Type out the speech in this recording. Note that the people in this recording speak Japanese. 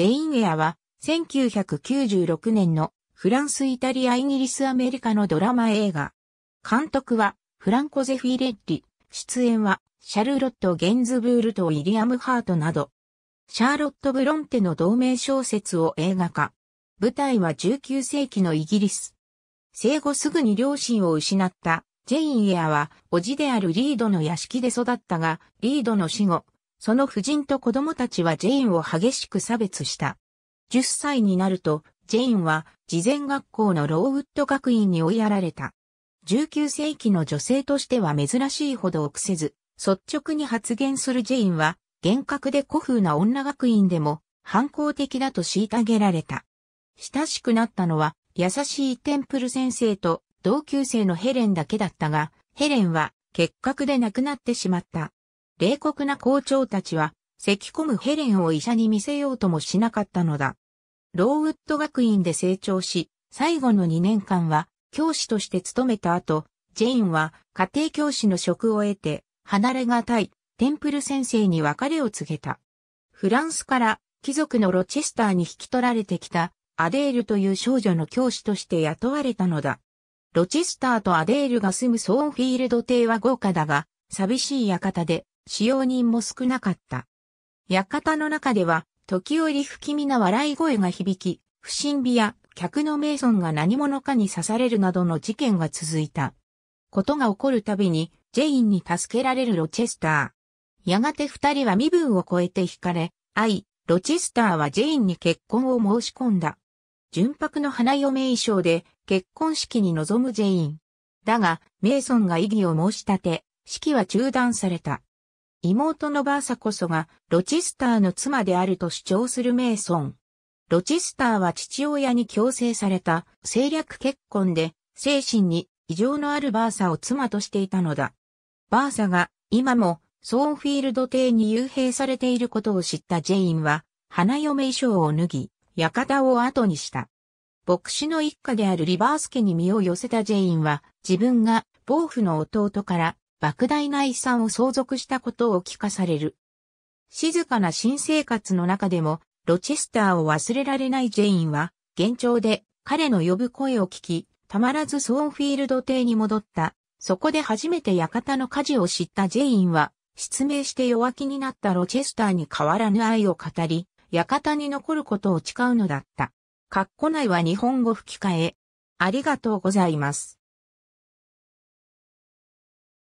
ジェイン・エアは、1996年のフランス、イタリア、イギリス、アメリカのドラマ映画。監督は、フランコ・ゼフィレッリ。出演は、シャルロット・ゲンズブールとウィリアム・ハートなど。シャーロット・ブロンテの同名小説を映画化。舞台は19世紀のイギリス。生後すぐに両親を失ったジェイン・エアは、叔父であるリードの屋敷で育ったが、リードの死後、その夫人と子供たちはジェインを激しく差別した。10歳になると、ジェインは事前学校のローウッド学院に追いやられた。19世紀の女性としては珍しいほど臆せず、率直に発言するジェインは、厳格で古風な女学院でも反抗的だと虐げられた。親しくなったのは、優しいテンプル先生と同級生のヘレンだけだったが、ヘレンは結核で亡くなってしまった。冷酷な校長たちは、咳込むヘレンを医者に見せようともしなかったのだ。ローウッド学院で成長し、最後の2年間は教師として勤めた後、ジェインは家庭教師の職を得て、離れがたいテンプル先生に別れを告げた。フランスから貴族のロチェスターに引き取られてきたアデールという少女の教師として雇われたのだ。ロチェスターとアデールが住むソーンフィールド邸は豪華だが、寂しい館で使用人も少なかった。館の中では、時折不気味な笑い声が響き、不審火や客の名ンが何者かに刺されるなどの事件が続いた。ことが起こるたびに、ジェインに助けられるロチェスター。やがて二人は身分を超えて惹かれ、愛、ロチェスターはジェインに結婚を申し込んだ。純白の花嫁衣装で結婚式に臨むジェイン。だが、メイソンが異議を申し立て、式は中断された。妹のバーサこそがロチスターの妻であると主張するメイソン。ロチスターは父親に強制された政略結婚で精神に異常のあるバーサを妻としていたのだ。バーサが今もソーンフィールド邸に幽閉されていることを知ったジェインは花嫁衣装を脱ぎ、館を後にした。牧師の一家であるリバース家に身を寄せたジェインは自分が暴風の弟から莫大な遺産を相続したことを聞かされる。静かな新生活の中でも、ロチェスターを忘れられないジェインは、幻聴で彼の呼ぶ声を聞き、たまらずソーンフィールド邸に戻った。そこで初めて館の火事を知ったジェインは、失明して弱気になったロチェスターに変わらぬ愛を語り、館に残ることを誓うのだった。カッコ内は日本語吹き替え。ありがとうございます。